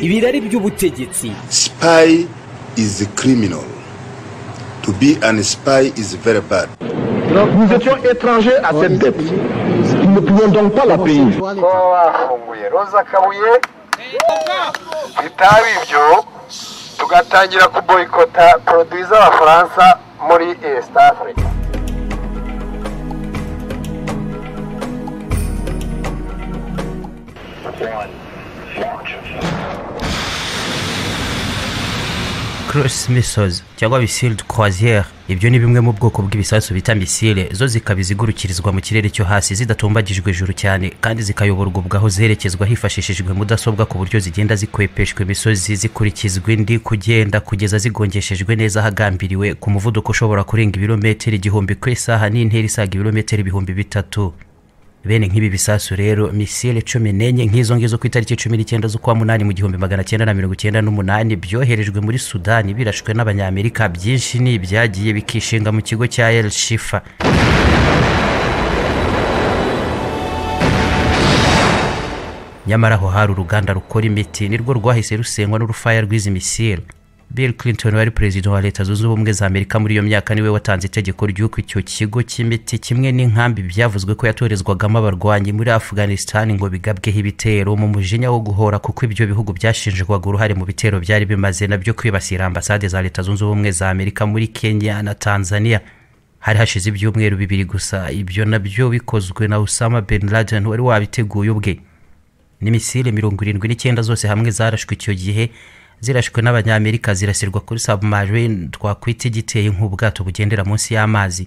ibirari by'ubutegetsi spy is a criminal to be an spy is very bad nous étions étrangers à cette dette nous ne pouvons donc pas la payer bitaba ibyo tugatangira kuboyikota produit z'abafaransa muri east africa Thank Cross missiles cyangwa missiles croisière ibyo ni bimwe mu bwoko bw'ibisasu bita misile zo zikaba izigurukirizwa mu kirere cyo hasi zidatumbagijwe ijuru cyane kandi zikayoborwa ubwaho zerekezwa hifashishijwe mudasobwa ku buryo zigenda zikwepeshwa imisozi zikurikizwa indi kugenda kugeza zigongeshejwe neza hagambiriwe ku muvuduko ushobora kurenga ibirometero igihumbi ku isaha n'intera isaga ibirometero ibihumbi bitatu bene nk'ibi bisasu rero misile cumi n'enye nk'izo ngizo ku itariki cumi n'icyenda z'ukwa munani mu gihumbi magana cyenda na mirongo icyenda n'umunani byoherejwe muri sudani birashwe n'abanyamerika byinshi ni ibyagiye bikishinga mu kigo cya el shifa nyamara aho hari uruganda rukora imiti nirwo rwahise rusengwa n'urufaya rw'izi misile bill clinton wari perezida wa leta zunze ubumwe za amerika muri iyo myaka niwe watanze itegeko ry'uko icyo kigo cy'imiti kimwe n'inkambi byavuzwe ko yatorezwagamo abarwanyi muri afghanistan ngo bigabweho ibitero mu mujinya wo guhora kuko ibyo bihugu byashinjwaga uruhare mu bitero byari bimaze nabyo kwibasira ambasade za leta zunze ubumwe za amerika muri kenya na tanzania hari hashize ibyumweru bibiri gusa ibyo nabyo bikozwe na usama bin laden wari wabiteguye ubwe n'imisire mirongo irindwi n'icyenda zose hamwe zarashwe icyo gihe zirashwe n'abanyamerika zirasirwa kuri sabumarine twakwita igiteye nk'ubwato bugendera munsi y'amazi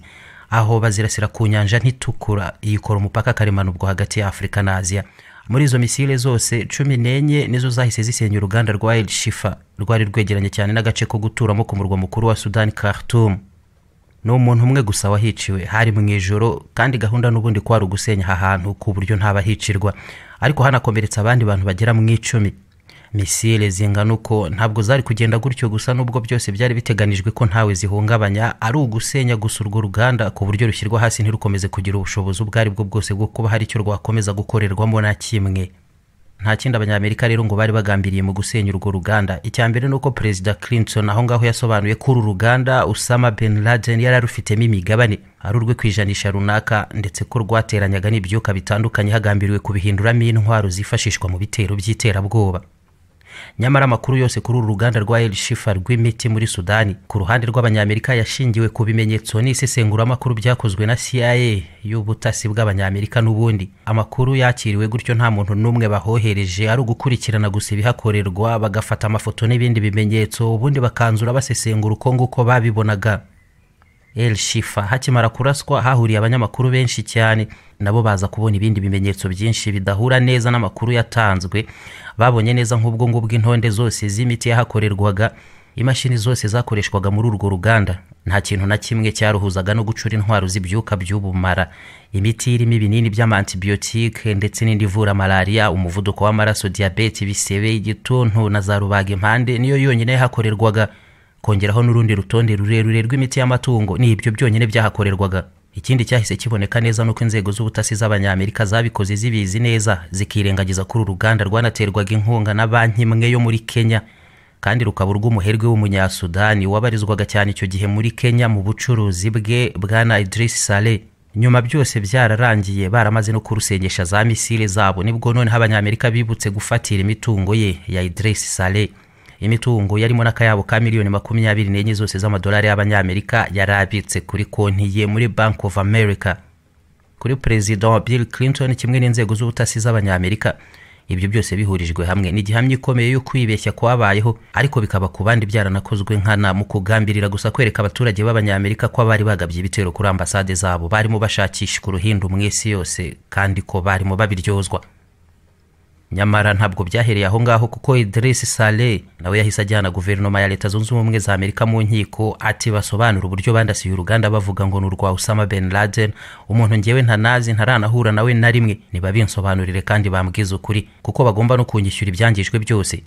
aho bazirasira ku nyanja ntitukura yikora umupaka karemano ubwo hagati ya afurika na aziya muri izo misile zose cumi n'enye nizo zahise zisenya uruganda rwa el shifa rwari rwegeranye cyane n'agace ko guturamo ku murwa mukuru wa sudani khartoum ni umuntu umwe gusa wahiciwe hari mu ijoro kandi gahunda n'ubundi kwari ugusenya aha hantu ku buryo ntabahicirwa ariko hanakomeretsa abandi bantu bagera mu icumi misile zingana uko ntabwo zari kugenda gutyo gusa nubwo byose byari biteganijwe ko ntawe zihungabanya ari ugusenya gusa urwo ruganda ku buryo rushyirwa hasi ntirukomeze kugira ubushobozi ubwo ari bwo bwose bwo kuba hari icyo rwakomeza gukorerwamo na kimwe nta kindi abanyamerika rero ngo bari bagambiriye mu gusenya urwo ruganda icya mbere ni uko perezida clinton aho ngaho yasobanuye ko uru ruganda usama bin laden yari arufitemo imigabane ari urwe kwijanisha runaka ndetse ko rwateranyaga n'ibyuka bitandukanye hagambiriwe kubihinduramo intwaro zifashishwa mu bitero by'iterabwoba nyamara amakuru yose kuri uru ruganda rwa erishifa rw'imiti muri sudani ku ruhande rw'abanyamerika yashingiwe ku bimenyetso n'isesenguramakuru byakozwe na cia y'ubutasi bw'abanyamerika n'ubundi amakuru yakiriwe gutyo nta muntu n'umwe bahohereje ari ugukurikirana gusa ibihakorerwa bagafata amafoto n'ibindi bimenyetso ubundi bakanzura basesengura uko nguko babibonaga el shifa hakimara kuraswa hahuriye abanyamakuru benshi cyane nabo baza kubona ibindi bimenyetso byinshi bidahura neza n'amakuru yatanzwe babonye neza nk'ubwo ngubwo intonde zose z'imiti yahakorerwaga imashini zose zakoreshwaga muri urwo ruganda nta kintu na kimwe cyaruhuzaga no gucura intwaro z'ibyuka by'ubumara imiti irimo ibinini by'amantibiyotike ndetse n'indi ivura malariya umuvuduko w'amaraso diyabete ibisebe igituntu na za rubaga impande niyo yonyine yahakorerwaga kongeraho n'urundi rutonde rurerure rw'imiti y'amatungo ni ibyo byonyine byahakorerwaga ikindi cyahise kiboneka neza nuko inzego z'ubutasi z'abanyamerika zabikoze zibizi neza zikirengagiza kuri uru ruganda rwanaterwaga inkunga na banki imwe yo muri kenya kandi rukaba urw'umuherwe w'umunyasudani wabarizwaga cyane icyo gihe muri kenya mu bucuruzi bwe bwana Idris Sale nyuma byose byararangiye baramaze no kurusengesha za misile zabo nibwo noneho abanyamerika bibutse gufatira imitungo ye ya Idris Sale imitungo yarimo n'akayabo ka miliyoni makumyabiri n'enye zose z'amadolari y'abanyamerika yari abitse kuri konti ye muri bank of america kuri perezida bill clinton kimwe n'inzego z'ubutasi z'abanyamerika ibyo byose bihurijwe hamwe ni igihamya ikomeye yo kwibeshya kwabayeho ariko bikaba ku bandi byaranakozwe nkana mu kugambirira gusa kwereka abaturage b'abanyamerika ko abari bagabye ibitero kuri ambasade zabo barimo bashakishwa uruhindu mu isi yose kandi ko barimo babiryozwa nyamara ntabwo byahereye aho ngaho kuko Idriss Saleh nawe yahise ajyana guverinoma ya leta zunze ubumwe za amerika mu nkiko ati basobanura uburyo bandasiye uruganda bavuga ngo ni urwa Osama bin Laden umuntu ngewe ntanazi ntaranahura nawe na rimwe ntibabinsobanurire kandi bambwize ukuri kuko bagomba no kunyishyura ibyangijwe byose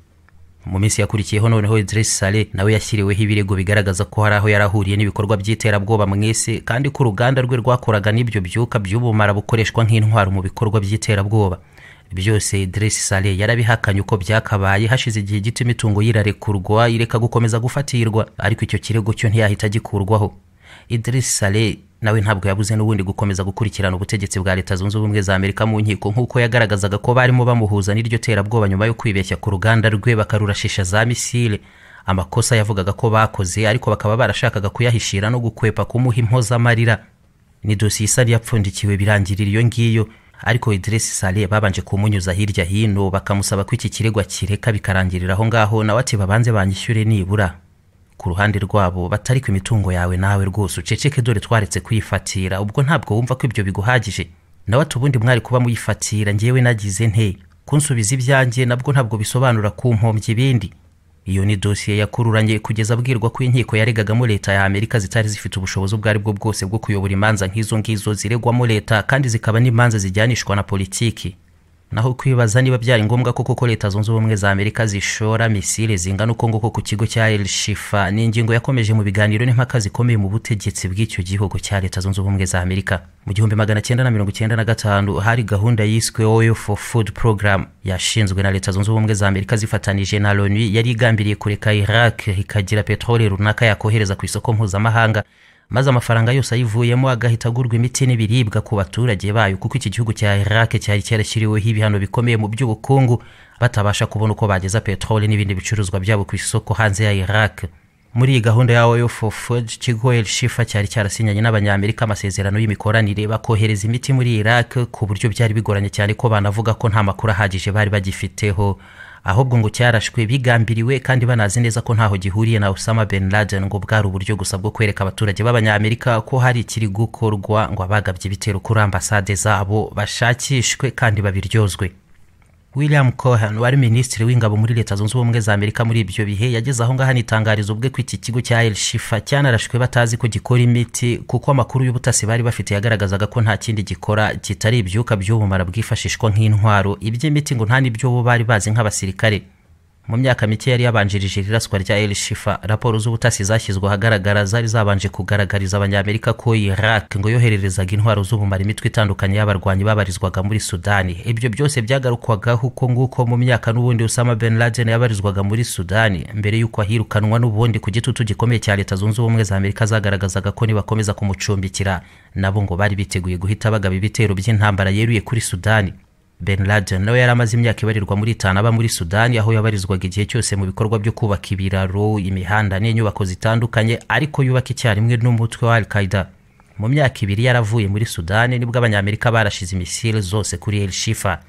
mu minsi yakurikiyeho noneho Idriss Saleh nawe yashyiriweho ibirego bigaragaza ko hari aho yarahuriye n'ibikorwa by'iterabwoba mu isi kandi ko uruganda rwe rwakoraga n'ibyo byuka by'ubumara bukoreshwa nk'intwaro mu bikorwa by'iterabwoba byose Idrissa Sale yarabihakanye uko byakabaye hashize igihe gito imitungo yirarekurwa ireka gukomeza gufatirwa ariko icyo kirego cyo ntiyahita gikurwaho Idrissa Sale nawe ntabwo yabuze n'ubundi gukomeza gukurikirana ubutegetsi bwa leta zunze ubumwe za Amerika mu nkiko nk'uko yagaragazaga ko barimo bamuhuza n'iryo terabwoba nyuma yo kwibeshya ku ruganda rwe bakarurashisha za misile amakosa yavugaga ko bakoze ariko bakaba barashakaga kuyahishira no gukwepa kumuha impozamarira ni dosiye isa n'iyapfundikiwe birangirira iyo ngiyo ariko Idrissa Sale babanje kumunyuza hirya hino bakamusaba ko iki kirego kireka bikarangirira aho ngaho nawe ati babanze banyishyure nibura ku ruhande rwabo batari ku imitungo yawe nawe rwose uceceke dore twaretse kwifatira ubwo ntabwo wumva ko ibyo biguhagije nawe ati ubundi mwari kuba muyifatira ngewe nagize nte kunsubiza ibyanjye nabwo ntabwo bisobanura ku mpombya ibindi iyo ni dosiye yakururanye kugeza abwirwa ko inkiko yaregagamo leta ya amerika zitari zifite ubushobozi ubwo ari bwo bwose bwo kuyobora imanza nk'izo ngizo ziregwamo leta kandi zikaba n'imanza zijyanishwa na politiki naho kwibaza niba byari ngombwa ko koko leta zunze ubumwe za amerika zishora misile zingana uko nguko ku kigo cya elshifa ni ingingo yakomeje mu biganiro n'impaka zikomeye mu butegetsi bw'icyo gihugu cya leta zunze ubumwe za amerika mu gihumbi magana cyenda na mirongo cyenda na gatanu hari gahunda yiswe Oyo for food program yashinzwe na leta zunze ubumwe za amerika zifatanije na loni yari igambiriye kureka iraq ikagira peteroli runaka yakohereza ku isoko mpuzamahanga maze amafaranga yose ayivuyemo agahita agurwa imiti n'ibiribwa ku baturage bayo kuko iki gihugu cya iraq cyari cyarashyiriweho ibihano bikomeye mu by'ubukungu batabasha kubona uko bageza peteroli n'ibindi bicuruzwa byabo ku isoko hanze ya iraq muri iyi gahunda ya oil for food ikigo elshifa cyari cyarasinyanye n'abanyamerika amasezerano y'imikoranire bakohereza imiti muri iraq ku buryo byari bigoranye cyane ko banavuga ko nta makuru ahagije bari bagifiteho ahubwo ngo cyarashwe bigambiriwe kandi banazi neza ko ntaho gihuriye na Osama bin Laden ngo bwari uburyo gusa bwo kwereka abaturage b'abanyamerika ko hari ikiri gukorwa ngo abagabye ibitero kuri ambasade zabo bashakishwe kandi babiryozwe william cohen wari minisitiri w'ingabo muri leta zunze ubumwe za amerika muri ibyo bihe yageze aho ngaho anitangariza ubwe ko iki kigo cya elshifa cyanarashwe batazi ko gikora imiti kuko amakuru y'ubutasi bari bafite yagaragazaga ko nta kindi gikora kitari ibyuka by'ubumara bwifashishwa nk'intwaro iby'imiti ngo nta n'ibyo bo bari bazi nk'abasirikare mu myaka mike yari yabanjirije iraswa rya El Shifa raporo z'ubutasi zashyizwe ahagaragara zari zabanje kugaragariza abanyamerika ko Iraq ngo yohererezaga intwaro z'ubumara imitwe itandukanye y'abarwanyi babarizwaga muri Sudani ibyo byose byagarukwagaho uko nguko mu myaka n'ubundi Osama bin Laden yabarizwaga muri Sudani mbere y'uko ahirukanwa n'ubundi ku gitutu gikomeye cya Leta Zunze Ubumwe za Amerika zagaragazaga ko nibakomeza kumucumbikira nabo ngo bari biteguye guhita bagaba ibitero by'intambara yeruye kuri Sudani ben laden nawe yari amaze imyaka ibarirwa muri itanu aba muri sudani aho yabarizwaga igihe cyose mu bikorwa byo kubaka ibiraro imihanda n'inyubako zitandukanye ariko yubaka icyarimwe n'umutwe wa al qaida mu myaka ibiri yaravuye muri sudani nibwo abanyamerika barashize imisile zose kuri el shifa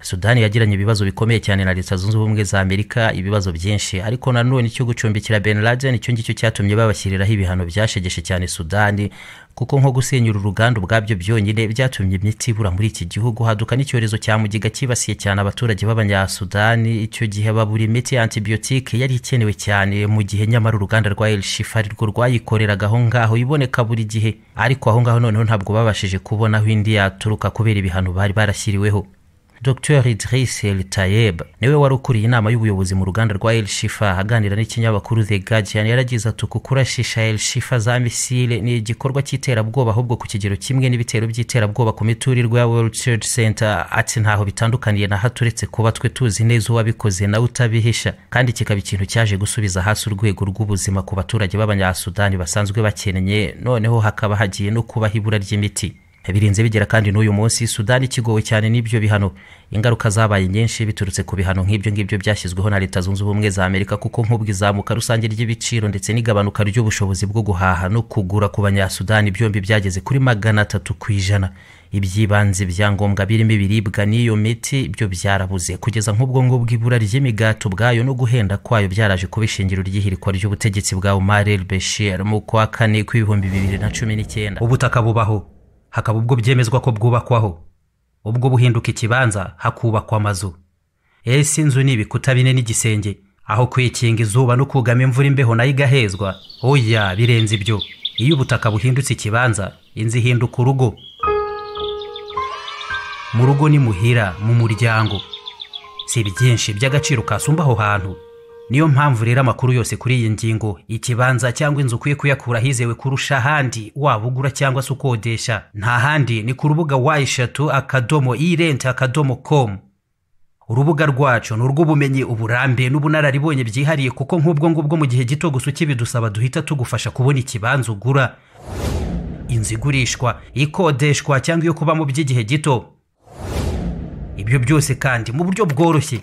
sudani yagiranye ibibazo bikomeye cyane na leta zunze ubumwe za amerika ibibazo byinshi ariko nanone icyo gucumbikira ben laden icyo ngicyo cyatumye babashyiriraho ibihano byashegeshe cyane sudani kuko nko gusenyura uruganda ubwabyo byonyine byatumye imiti ibura muri iki gihugu haduka n'icyorezo cya mugiga cyibasiye cyane abaturage b'abanyasudani icyo gihe babura imiti ya antibiyotike yari ikenewe cyane mu gihe nyamara uruganda rwa elshifa ari rwo rwayikoreraga aho ngaho iboneka buri gihe ariko aho ngaho noneho ntabwo babashije kubonaho indi yaturuka kubera ibihano bari barashyiriweho Dr Idris El Tayeb niwe wari ukuriye inama y'ubuyobozi mu ruganda rwa El Shifa aganira n'ikinyamakuru The Guardian yaragize ati uku kurashisha El Shifa za misile ni igikorwa cy'iterabwoba ahubwo ku kigero kimwe n'ibitero by'iterabwoba ku miturirwa ya World Trade Center ati ntaho bitandukaniye na haturetse kuba twe tuzi neza uwabikoze nawe utabihisha kandi kikaba ikintu cyaje gusubiza hasi urwego rw'ubuzima ku baturage b'abanyasudani basanzwe bakennye noneho hakaba hagiye no kubaho ibura ry'imiti birinze bigera kandi n'uyu munsi sudani ikigowe cyane n'ibyo bihano ingaruka zabaye nyinshi biturutse ku bihano nk'ibyo ngibyo byashyizweho na leta zunze ubumwe za amerika kuko izamuka rusange ry'ibiciro ndetse n'igabanuka ry'ubushobozi bwo guhaha no kugura ku banyasudani byombi byageze kuri magana atatu ku ijana iby'ibanze byangombwa birimo ibiribwa n'iyo miti byo byarabuze kugeza nk'ubwo ngubwo ibura ry'imigati ubwayo no guhenda kwayo byaraje kuba ishingiro ry'ihirikwa ry'ubutegetsi bwa umar el mu kwa kane kw'ibihumbi bibiri na cumi n'icyenda ubutaka bubaho hakaba ubwo byemezwa ko bwubakwaho ubwo buhinduka ikibanza hakubakwa amazu ese eh, inzu ni ibikuta bine n'igisenge aho kwikinga izuba no kugama imvura imbeho nayo igahezwa oya birenze ibyo iyo ubutaka buhindutse ikibanza inzu ihinduka urugo mu rugo ni muhira mu muryango si byinshi by'agaciro kasumba aho hantu niyo mpamvu rero amakuru yose kuri iyi ngingo ikibanza cyangwa inzu ukwiye kuyakura hizewe kurusha ahandi waba ugura cyangwa se ukodesha nta handi ni ku rubuga wa eshatu akadomo irenti akadomo komu urubuga rwacu ni urw'ubumenyi uburambe n'ubunararibonye byihariye kuko nk'ubwo ngubwo mu gihe gito gusa ukibidusaba duhita tugufasha kubona ikibanza ugura inzu igurishwa ikodeshwa cyangwa iyo kubamo by'igihe gito ibyo byose kandi mu buryo bworoshye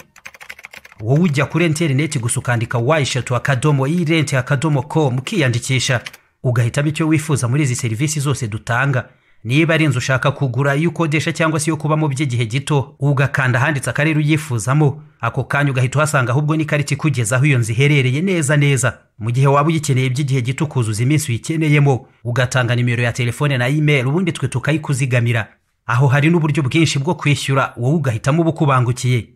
wowe ujya kuri interineti gusa ukandika wa eshatu akadomo irenti akadomo komu ukiyandikisha ugahitamo icyo wifuza muri izi serivisi zose dutanga niba ari inzu ushaka kugura iyo ukodesha cyangwa se iyo kubamo by'igihe gito ugakanda ahanditse akarere uyifuzamo ako kanya ugahita uhasanga ahubwo n'ikarita ikugezaho iyo nzu iherereye neza neza mu gihe waba uyikeneye by'igihe gito ukuzuza iminsi uyikeneyemo ugatanga nimero ya telefone na imeri ubundi twe tukayikuzigamira aho hari n'uburyo bwinshi bwo kwishyura wowe ugahitamo ubukubangukiye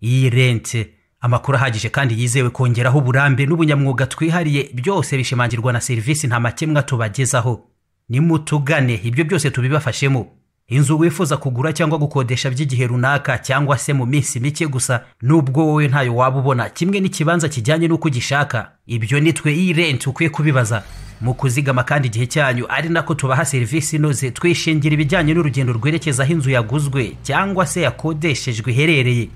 iyi rente amakuru ahagije kandi yizewe kongeraho uburambe n'ubunyamwuga twihariye byose bishimangirwa na serivisi nta makemwa tubagezaho nimutugane ibyo byose tubibafashemo inzu wifuza kugura cyangwa gukodesha by'igihe runaka cyangwa se mu minsi mike gusa nubwo wowe ntayo waba ubona kimwe n'ikibanza kijyanye n'uko ugishaka ibyo nitwe iyi e renti ukwiye kubibaza mu kuzigama kandi igihe cyanyu ari nako tubaha serivisi inoze twishingira ibijyanye n'urugendo rwerekeza aho inzu yaguzwe cyangwa se yakodeshejwe iherereye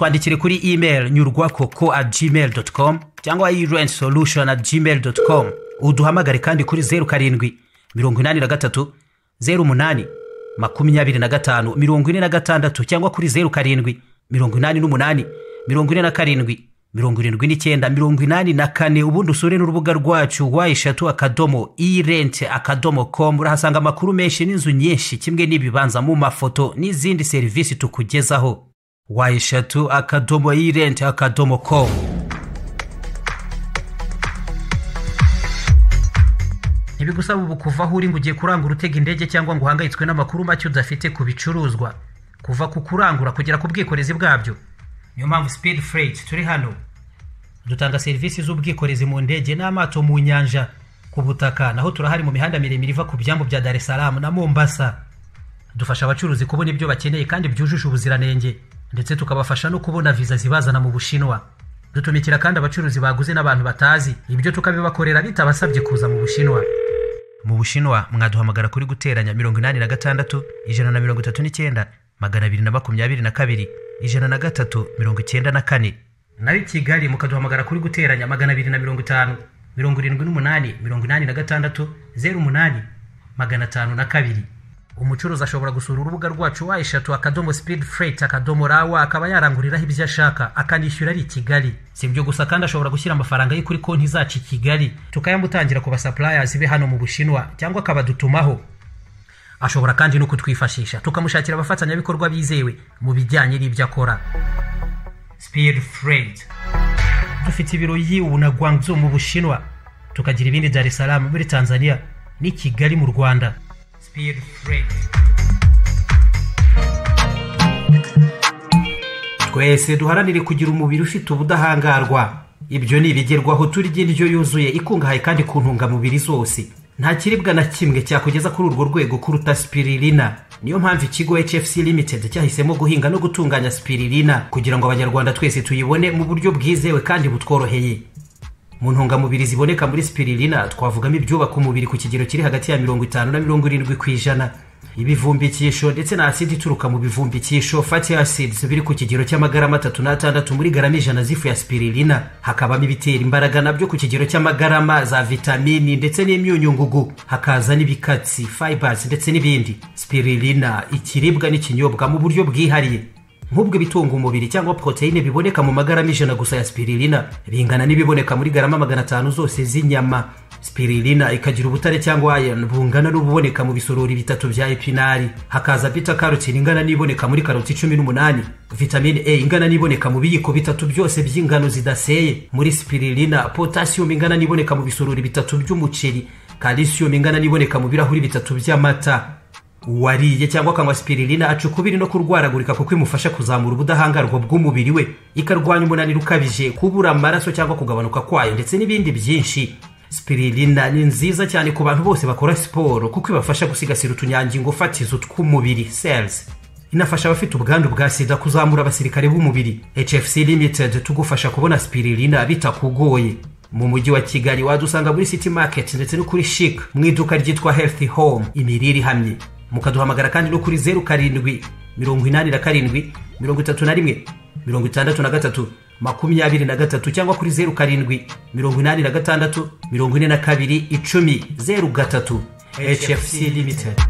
twandikire kuri email nyurwa koko at gmail com cyangwa urent solution at gmail com uduhamagare kandi kuri zeru karindwi mirongo inani na gatatu zeru umunani makumyabiri na gatanu mirongo ine na gatandatu cyangwa kuri zeru karindwi mirongo inani n'umunani mirongo ine na karindwi mirongo irindwi n'icyenda mirongo inani na kane ubundi usure n'urubuga rwacu wa eshatu akadomo irenti akadomo komu urahasanga amakuru menshi n'inzu nyinshi kimwe n'ibibanza mu mafoto n'izindi serivisi tukugezaho wa eshatu akadomo yirenti akadomo komu ntibigusaba ubu kuva aho uri ngo ugiye kurangura utega indege cyangwa ngo uhangayitswe n'amakuru make udafite ku bicuruzwa kuva ku kurangura kugera ku bwikorezi bwabyo niyo mpamvu speed freight turi hano dutanga serivisi z'ubwikorezi mu ndege n'amato mu nyanja ku butaka naho turahari mu mihanda miremire iva ku byambu bya dar es salaam na mombasa dufasha abacuruzi kubona ibyo bakeneye kandi byujuje ubuziranenge ndetse tukabafasha no kubona viza zibazana mu bushinwa dutumikira kandi abacuruzi baguze n'abantu batazi ibyo tukabibakorera bitabasabye kuza mu bushinwa mu bushinwa mwaduhamagara kuri guteranya mirongo inani na gatandatu ijana na mirongo itatu n'icyenda magana abiri na makumyabiri na kabiri ijana na gatatu mirongo icyenda na kane naho i kigali mukaduhamagara kuri guteranya magana abiri na mirongo itanu mirongo irindwi n'umunani mirongo inani na gatandatu zeru umunani magana atanu na kabiri umucuruzi ashobora gusura urubuga rwacu wa eshatu akadomo speed freight akadomo rawa akaba yaranguriraho ibyo ashaka akanishyura ari i kigali si ibyo gusa kandi ashobora gushyira amafaranga ye kuri konti zacu i kigali tukayamutangira ku basapulayazi be hano mu bushinwa cyangwa akabadutumaho ashobora kandi no kutwifashisha tukamushakira abafatanyabikorwa bizewe mu bijyanye n'ibyo akora speed freight dufite ibiro yiwu na guangzhou mu bushinwa tukagira ibindi dar es salaam muri tanzania n'i kigali mu rwanda Be afraid. twese duharanire kugira umubiri ufite ubudahangarwa ibyo ni ibigerwaho turya indyo yuzuye ikungahaye kandi ku ntungamubiri zose nta kiribwa na kimwe cyakugeza kuri urwo rwego kuruta spirilina. niyo mpamvu ikigo hfc limited cyahisemo guhinga no gutunganya spirilina kugira ngo abanyarwanda twese tuyibone mu buryo bwizewe kandi butworoheye mu ntungamubiri ziboneka muri sipirina twavugamo ibyubaka umubiri ku kigero kiri hagati ya mirongo itanu na mirongo irindwi ku ijana ibivumbikisho ndetse na asidi ituruka mu bivumbikisho fati asidizi biri ku kigero cy'amagarama atatu n'atandatu muri garama ijana z'ifu ya spirilina hakabamo ibitera imbaraga nabyo ku kigero cy'amagarama za vitamini ndetse n'imyunyungugu hakaza n'ibikatsi fayibazi ndetse n'ibindi sipirina ikiribwa n'ikinyobwa mu buryo bwihariye nk'ubwo ibitunga umubiri cyangwa poroteyine biboneka mu magarama ijana gusa ya spirilina bingana n'ibiboneka muri garama magana atanu zose z'inyama spirilina ikagira ubutare cyangwa iron bungana n'ububoneka mu bisorori bitatu bya epinari hakaza bita karotine ingana n'iboneka muri karoti cumi n'umunani vitamine a ingana n'iboneka mu biyiko bitatu byose by'ingano zidaseye muri spirilina potasiyumu ingana n'iboneka mu bisorori bitatu by'umuceri kalisiyumu ingana n'iboneka mu birahuri bitatu by'amata uwariye cyangwa akanywa sipirina ukubiri no kurwaragurika kuko imufasha kuzamura ubudahangarwa bw'umubiri we ikarwanya umunaniro ukabije kubura amaraso cyangwa kugabanuka kwayo ndetse n'ibindi byinshi sipirina ni nziza cyane ku bantu bose bakora siporo kuko ibafasha gusigasira utunyangingo fatizo tw'umubiri cells inafasha abafite ubwandu bwa sida kuzamura abasirikare b'umubiri hfc limited tugufasha kubona sipirina bitakugoye mu mujyi wa kigali wadusanga muri city market ndetse no kuri chic mu iduka ryitwa healthy home imirire ihamye mukaduhamagara kandi no kuri zeru karindwi mirongo inani na karindwi mirongo itatu na rimwe mirongo itandatu na gatatu makumyabiri na gatatu cyangwa kuri zeru karindwi mirongo inani na gatandatu mirongo ine na kabiri icumi zeru gatatu hfc limited